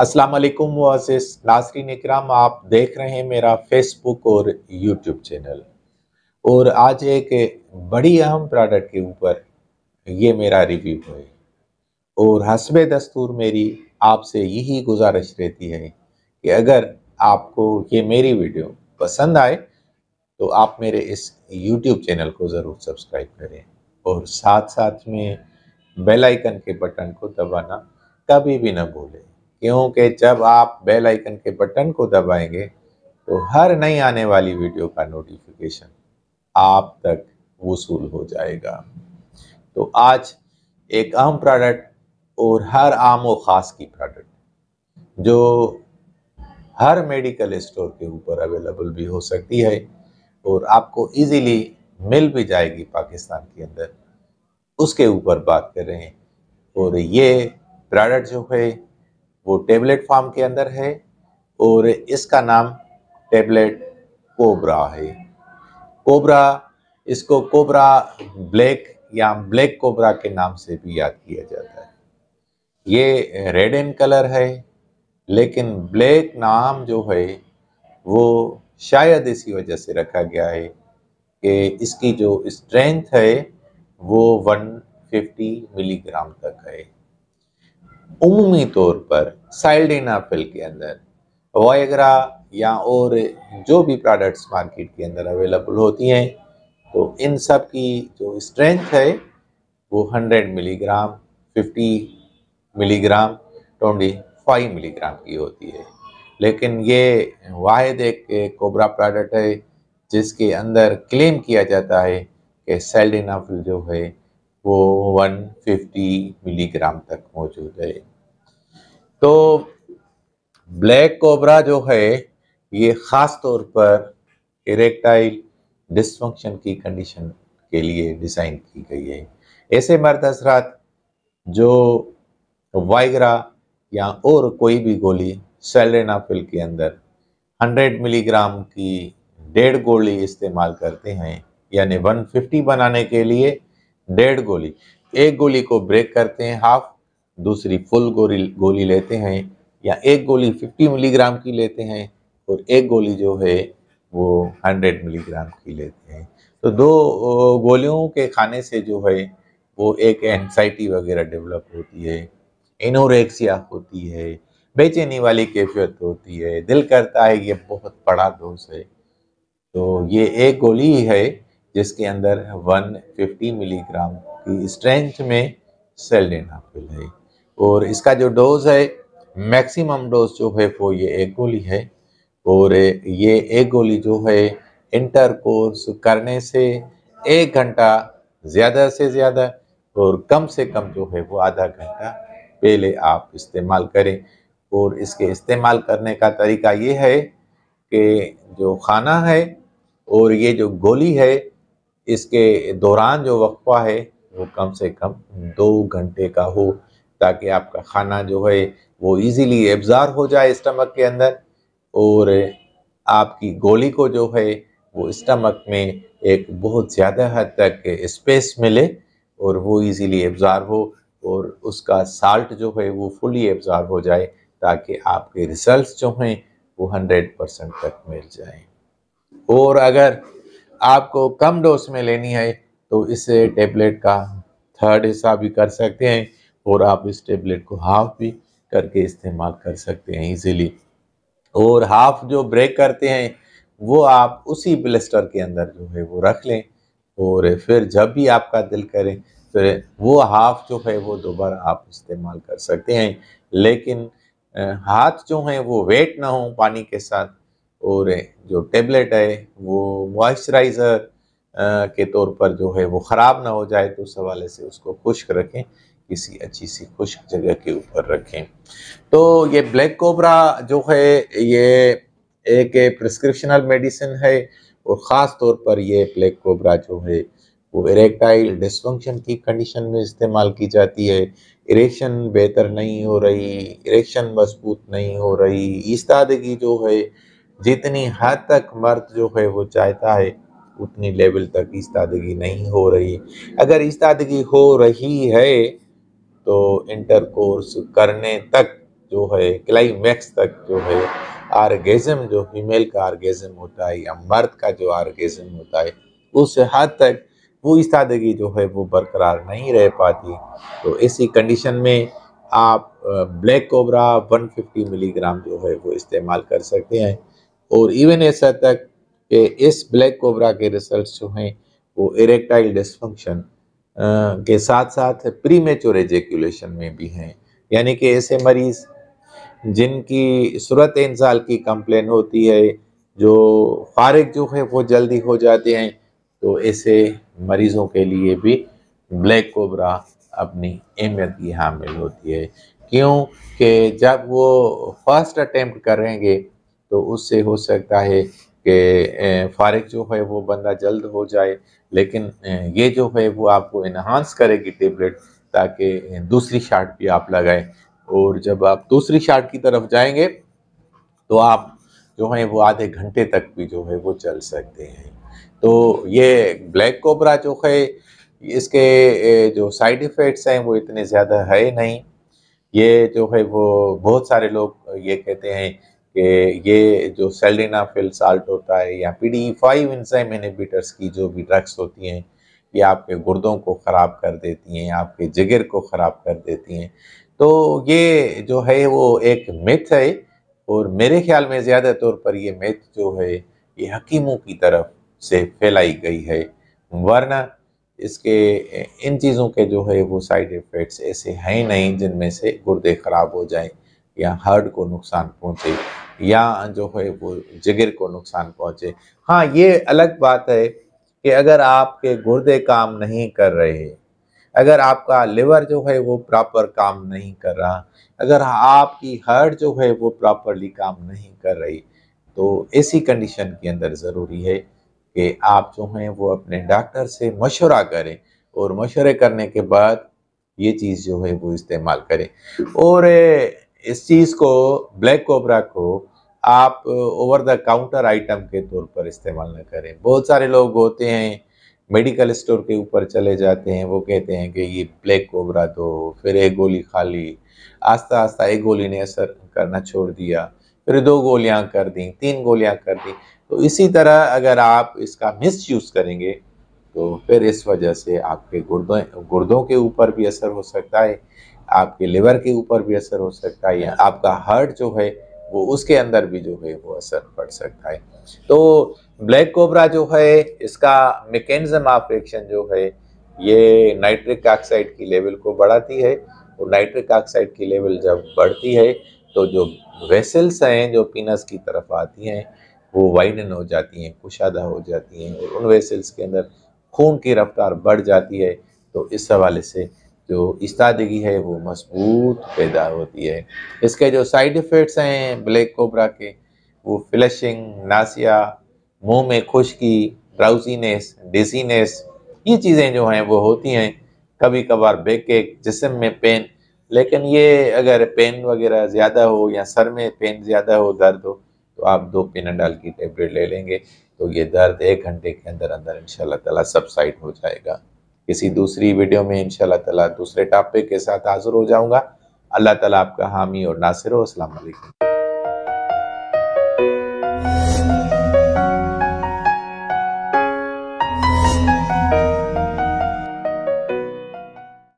अस्सलाम वालेकुम वाजिस नाजरीन इकराम आप देख रहे हैं मेरा फेसबुक और यूट्यूब चैनल और आज एक बड़ी अहम प्रोडक्ट के ऊपर ये मेरा रिव्यू है और हसब दस्तूर मेरी आपसे यही गुजारिश रहती है कि अगर आपको ये मेरी वीडियो पसंद आए तो आप मेरे इस यूट्यूब चैनल को ज़रूर सब्सक्राइब करें और साथ साथ में बेल आइकन के बटन को दबाना कभी भी ना भूलें क्योंकि जब आप बेल आइकन के बटन को दबाएंगे तो हर नई आने वाली वीडियो का नोटिफिकेशन आप तक वसूल हो जाएगा तो आज एक अहम प्रोडक्ट और हर आम व ख़ास की प्रोडक्ट जो हर मेडिकल स्टोर के ऊपर अवेलेबल भी हो सकती है और आपको इजीली मिल भी जाएगी पाकिस्तान के अंदर उसके ऊपर बात कर रहे हैं और ये प्रोडक्ट जो है वो टेबलेट फॉर्म के अंदर है और इसका नाम टेबलेट कोबरा है कोबरा इसको कोबरा ब्लैक या ब्लैक कोबरा के नाम से भी याद किया जाता है ये रेड इन कलर है लेकिन ब्लैक नाम जो है वो शायद इसी वजह से रखा गया है कि इसकी जो स्ट्रेंथ है वो 150 मिलीग्राम तक है उमूमी तौर पर साइल्डेनाफिल के अंदर वायग्रा या और जो भी प्रोडक्ट्स मार्केट के अंदर अवेलेबल होती हैं तो इन सब की जो स्ट्रेंथ है वो 100 मिलीग्राम 50 मिलीग्राम 25 मिलीग्राम की होती है लेकिन ये वाद एक कोबरा प्रोडक्ट है जिसके अंदर क्लेम किया जाता है कि सेल्डिनाफिल जो है वो 150 मिलीग्राम तक मौजूद है तो ब्लैक कोबरा जो है ये ख़ास तौर पर इरेक्टाइल डिसफंक्शन की कंडीशन के लिए डिज़ाइन की गई है ऐसे मर्द हजरात जो वाइग्रा या और कोई भी गोली सेलेनाफिल के अंदर 100 मिलीग्राम की डेढ़ गोली इस्तेमाल करते हैं यानी 150 बनाने के लिए डेढ़ गोली एक गोली को ब्रेक करते हैं हाफ दूसरी फुल गोली गोली लेते हैं या एक गोली 50 मिलीग्राम की लेते हैं और एक गोली जो है वो 100 मिलीग्राम की लेते हैं तो दो गोलियों के खाने से जो है वो एक एनसाइटी वगैरह डेवलप होती है इनोरेक्सिया होती है बेचैनी वाली कैफियत होती है दिल करता है ये बहुत बड़ा दोष है तो ये एक गोली है जिसके अंदर 150 मिलीग्राम की स्ट्रेंथ में सेलडेनाफिल है और इसका जो डोज है मैक्सिमम डोज जो है वो ये एक गोली है और ये एक गोली जो है इंटर कोर्स करने से एक घंटा ज़्यादा से ज़्यादा और कम से कम जो है वो आधा घंटा पहले आप इस्तेमाल करें और इसके इस्तेमाल करने का तरीका ये है कि जो खाना है और ये जो गोली है इसके दौरान जो वक्फा है वो कम से कम दो घंटे का हो ताकि आपका खाना जो है वो इजीली एब्ज़ार हो जाए स्टमक के अंदर और आपकी गोली को जो है वो स्टमक में एक बहुत ज़्यादा हद तक स्पेस मिले और वो इजीली एब्ज़ार हो और उसका साल्ट जो है वो फुली एब्ज़ार हो जाए ताकि आपके रिजल्ट्स जो हैं वो हंड्रेड परसेंट तक मिल जाए और अगर आपको कम डोज में लेनी है तो इस टेबलेट का थर्ड हिस्सा भी कर सकते हैं और आप इस टेबलेट को हाफ भी करके इस्तेमाल कर सकते हैं इजीली और हाफ जो ब्रेक करते हैं वो आप उसी ब्लिस्टर के अंदर जो है वो रख लें और फिर जब भी आपका दिल करे फिर वो हाफ जो है वो दोबारा आप इस्तेमाल कर सकते हैं लेकिन हाथ जो हैं वो वेट ना हो पानी के साथ और जो टेबलेट है वो मॉइस्चराइज़र के तौर पर जो है वो ख़राब ना हो जाए तो उस हवाले से उसको खुश्क रखें किसी अच्छी सी खुश्क जगह के ऊपर रखें तो ये ब्लैक कोबरा जो है ये एक प्रिस्क्रिप्शनल मेडिसिन है और ख़ास तौर पर ये ब्लैक कोबरा जो है वो इरेक्टाइल डिस्फंक्शन की कंडीशन में इस्तेमाल की जाती है इरेक्शन बेहतर नहीं हो रही इरेक्शन मजबूत नहीं हो रही इस्तादगी जो है जितनी हद तक मर्द जो है वो चाहता है उतनी लेवल तक इस्तादगी नहीं हो रही अगर इस्तादगी हो रही है तो इंटरकोर्स करने तक जो है क्लाइमैक्स तक जो है आर्गेज़म जो फीमेल का आर्गेज़म होता है या मर्द का जो आर्गेज़म होता है उस हद हाँ तक वो इस्तादगी जो है वो बरकरार नहीं रह पाती तो ऐसी कंडीशन में आप ब्लैक कोबरा 150 मिलीग्राम जो है वो इस्तेमाल कर सकते हैं और इवन ऐसा तक कि इस ब्लैक कोबरा के रिजल्ट जो हैं वो इरेक्टाइल डिस्फंक्शन के साथ साथ प्री मेचोर एजेक्यूलेशन में भी हैं यानी कि ऐसे मरीज़ जिनकी सूरत इंसाल की कंप्लेन होती है जो फारग जो है वो जल्दी हो जाते हैं तो ऐसे मरीज़ों के लिए भी ब्लैक कोबरा अपनी अहमियत की हामिल होती है क्योंकि जब वो फर्स्ट अटैम्प्ट करेंगे तो उससे हो सकता है कि फारग जो है वो बंदा जल्द हो जाए लेकिन ये जो है वो आपको इन्हांस करेगी टेबलेट ताकि दूसरी शार्ट भी आप लगाएं और जब आप दूसरी शार्ट की तरफ जाएंगे तो आप जो है वो आधे घंटे तक भी जो है वो चल सकते हैं तो ये ब्लैक कोबरा जो है इसके जो साइड इफ़ेक्ट्स हैं वो इतने ज़्यादा है नहीं ये जो है वो बहुत सारे लोग ये कहते हैं कि ये जो सेल्डिनाफिल साल्ट होता है या P D five enzyme inhibitors की जो भी ड्रग्स होती हैं ये आपके गुर्दों को ख़राब कर देती हैं आपके जिगर को ख़राब कर देती हैं तो ये जो है वो एक मिथ है और मेरे ख्याल में ज़्यादा तौर पर ये मिथ जो है ये हकीमों की तरफ से फैलाई गई है वरना इसके इन चीज़ों के जो है वो साइड इफ़ेक्ट्स ऐसे हैं नहीं जिनमें से गुर्दे ख़राब हो जाएं या हार्ट को नुकसान पहुँचे या जो है वो जिगर को नुकसान पहुंचे हाँ ये अलग बात है कि अगर आपके गुर्दे काम नहीं कर रहे अगर आपका लिवर जो है वो प्रॉपर काम नहीं कर रहा अगर आपकी हार्ट जो है वो प्रॉपरली काम नहीं कर रही तो ऐसी कंडीशन के अंदर ज़रूरी है कि आप जो हैं वो अपने डॉक्टर से मशवरा करें और मशवरे करने के बाद ये चीज़ जो है वो इस्तेमाल करें और इस चीज़ को ब्लैक कोबरा को आप ओवर द काउंटर आइटम के तौर पर इस्तेमाल न करें बहुत सारे लोग होते हैं मेडिकल स्टोर के ऊपर चले जाते हैं वो कहते हैं कि ये ब्लैक कोबरा दो फिर एक गोली खा ली आस्ता आस्ता एक गोली ने असर करना छोड़ दिया फिर दो गोलियां कर दी तीन गोलियां कर दी तो इसी तरह अगर आप इसका मिस यूज़ करेंगे तो फिर इस वजह से आपके गुर्दों गुर्दों के ऊपर भी असर हो सकता है आपके लिवर के ऊपर भी असर हो सकता है या आपका हार्ट जो है वो उसके अंदर भी जो है वो असर पड़ सकता है तो ब्लैक कोबरा जो है इसका मेकेनिज्म ऑफ एक्शन जो है ये नाइट्रिक ऑक्साइड की लेवल को बढ़ाती है और नाइट्रिक ऑक्साइड की लेवल जब बढ़ती है तो जो वेसल्स हैं जो पीनस की तरफ आती हैं वो वाइडन हो जाती हैं कुशादा हो जाती हैं और उन वेसल्स के अंदर खून की रफ्तार बढ़ जाती है तो इस हवाले से जो इस्तादगी है वो मजबूत पैदा होती है इसके जो साइड इफ़ेक्ट्स हैं ब्लैक कोबरा के वो फ्लशिंग नासिया मुंह में खुश्की ड्राउजीनेस डिजीनेस ये चीज़ें जो हैं वो होती हैं कभी कभार बेक एक जिसम में पेन लेकिन ये अगर पेन वगैरह ज़्यादा हो या सर में पेन ज़्यादा हो दर्द हो तो आप दो पिनाडाल की टेबलेट ले लेंगे तो ये दर्द एक घंटे के अंदर अंदर इन ताला सबसाइड हो जाएगा किसी दूसरी वीडियो में इन ताला दूसरे टॉपिक के साथ हाजिर हो जाऊँगा अल्लाह ताला आपका हामी और नासिर हो असलकम